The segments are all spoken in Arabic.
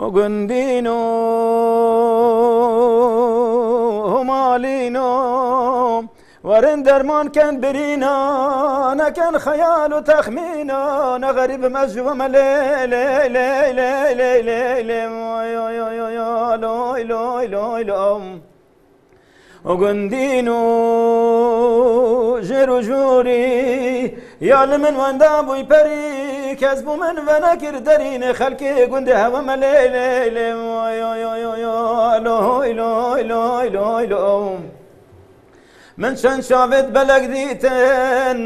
وقندينو مالينو ورن درمان كان برينا انا كان خيال وتخمينا انا غريب مزوم لي لي لي لي لي لي لي لي لي لي لي وقندينو ژێر و ژووری یا لە من وەندا بووی پەری کەس بوو من بە هوا ملی لی لی وای وای وای وای لۆی لۆی لۆی لۆی لۆم من شن شافت بەلەک دیتن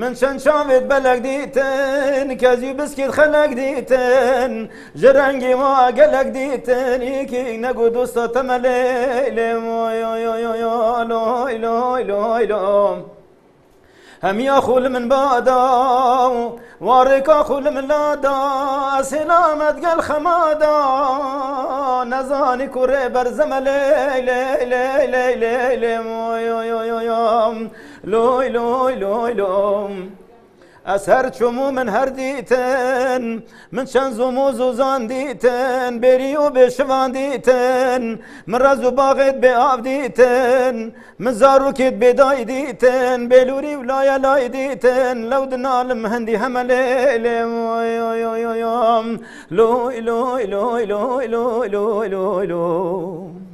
من شن شافت بەلەک دیتن کەزی بسکت خلق دیتن ji rengê wa gelek dîtin yekî negu dosta temelê lê هم يا من بادا وارك خول من لادا سلامت قال خمادا نزاني كوري برزم لي لي لي لي لي لي لوي لوي لوي لوي از هر چمو من هر دیتن من چند زمو زوزان دیتن بری و بشوان دیتن من رز و باغت به آب دیتن من زاروکت به دای دیتن بلوری ولای لای دیتن لو دنالم هندی هملیلی وای وای وای وای لوی لوی لوی لوی لوی لوی لوی